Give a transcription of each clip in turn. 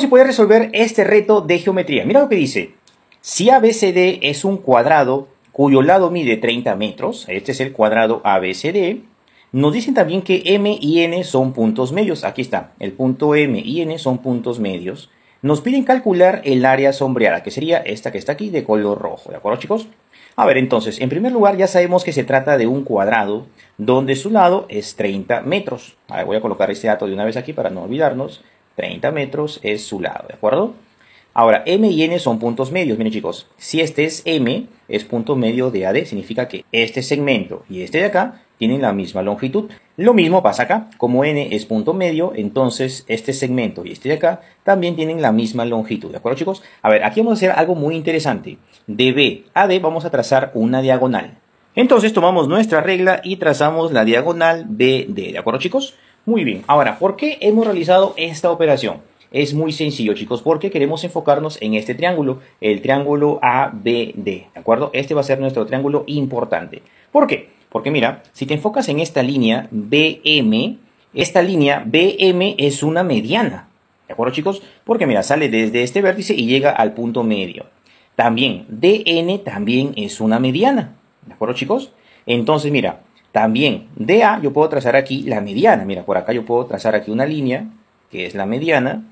si poder resolver este reto de geometría. Mira lo que dice. Si ABCD es un cuadrado cuyo lado mide 30 metros, este es el cuadrado ABCD, nos dicen también que M y N son puntos medios. Aquí está, el punto M y N son puntos medios. Nos piden calcular el área sombreada, que sería esta que está aquí de color rojo, ¿de acuerdo chicos? A ver, entonces, en primer lugar ya sabemos que se trata de un cuadrado donde su lado es 30 metros. voy a colocar este dato de una vez aquí para no olvidarnos. 30 metros es su lado, ¿de acuerdo? Ahora, M y N son puntos medios. Miren chicos, si este es M, es punto medio de AD, significa que este segmento y este de acá tienen la misma longitud. Lo mismo pasa acá, como N es punto medio, entonces este segmento y este de acá también tienen la misma longitud, ¿de acuerdo chicos? A ver, aquí vamos a hacer algo muy interesante. De B a D vamos a trazar una diagonal. Entonces tomamos nuestra regla y trazamos la diagonal BD, ¿de acuerdo chicos? Muy bien, ahora, ¿por qué hemos realizado esta operación? Es muy sencillo, chicos, porque queremos enfocarnos en este triángulo, el triángulo ABD, ¿de acuerdo? Este va a ser nuestro triángulo importante. ¿Por qué? Porque mira, si te enfocas en esta línea BM, esta línea BM es una mediana, ¿de acuerdo, chicos? Porque mira, sale desde este vértice y llega al punto medio. También, DN también es una mediana, ¿de acuerdo, chicos? Entonces, mira, también de A yo puedo trazar aquí la mediana. Mira, por acá yo puedo trazar aquí una línea, que es la mediana.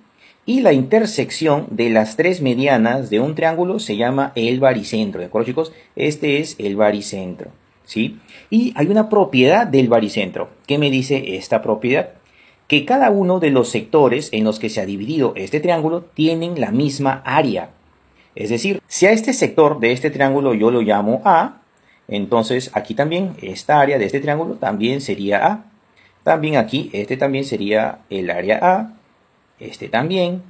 Y la intersección de las tres medianas de un triángulo se llama el baricentro. ¿De acuerdo, chicos? Este es el baricentro. ¿sí? Y hay una propiedad del baricentro. ¿Qué me dice esta propiedad? Que cada uno de los sectores en los que se ha dividido este triángulo tienen la misma área. Es decir, si a este sector de este triángulo yo lo llamo A, entonces aquí también, esta área de este triángulo también sería A. También aquí, este también sería el área A. Este también,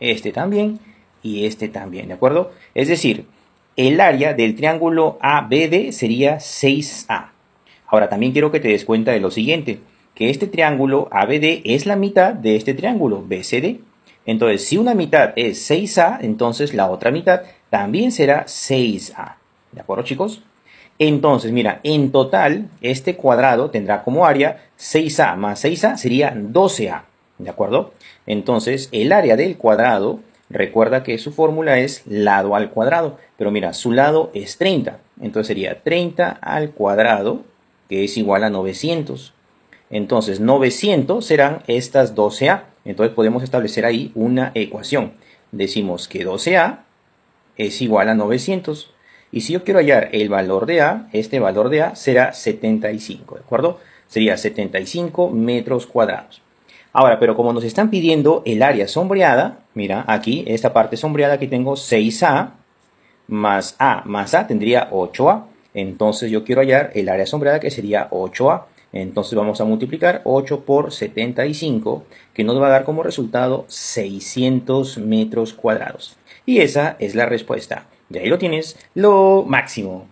este también y este también, ¿de acuerdo? Es decir, el área del triángulo ABD sería 6A. Ahora también quiero que te des cuenta de lo siguiente, que este triángulo ABD es la mitad de este triángulo BCD. Entonces, si una mitad es 6A, entonces la otra mitad también será 6A. ¿De acuerdo, chicos? Entonces, mira, en total este cuadrado tendrá como área 6A más 6A sería 12A, ¿de acuerdo? Entonces, el área del cuadrado, recuerda que su fórmula es lado al cuadrado, pero mira, su lado es 30, entonces sería 30 al cuadrado, que es igual a 900. Entonces, 900 serán estas 12A. Entonces podemos establecer ahí una ecuación. Decimos que 12A es igual a 900. Y si yo quiero hallar el valor de A, este valor de A será 75, ¿de acuerdo? Sería 75 metros cuadrados. Ahora, pero como nos están pidiendo el área sombreada, mira, aquí, esta parte sombreada que tengo 6A más A más A tendría 8A. Entonces yo quiero hallar el área sombreada que sería 8A. Entonces vamos a multiplicar 8 por 75, que nos va a dar como resultado 600 metros cuadrados. Y esa es la respuesta. Y ahí lo tienes, lo máximo.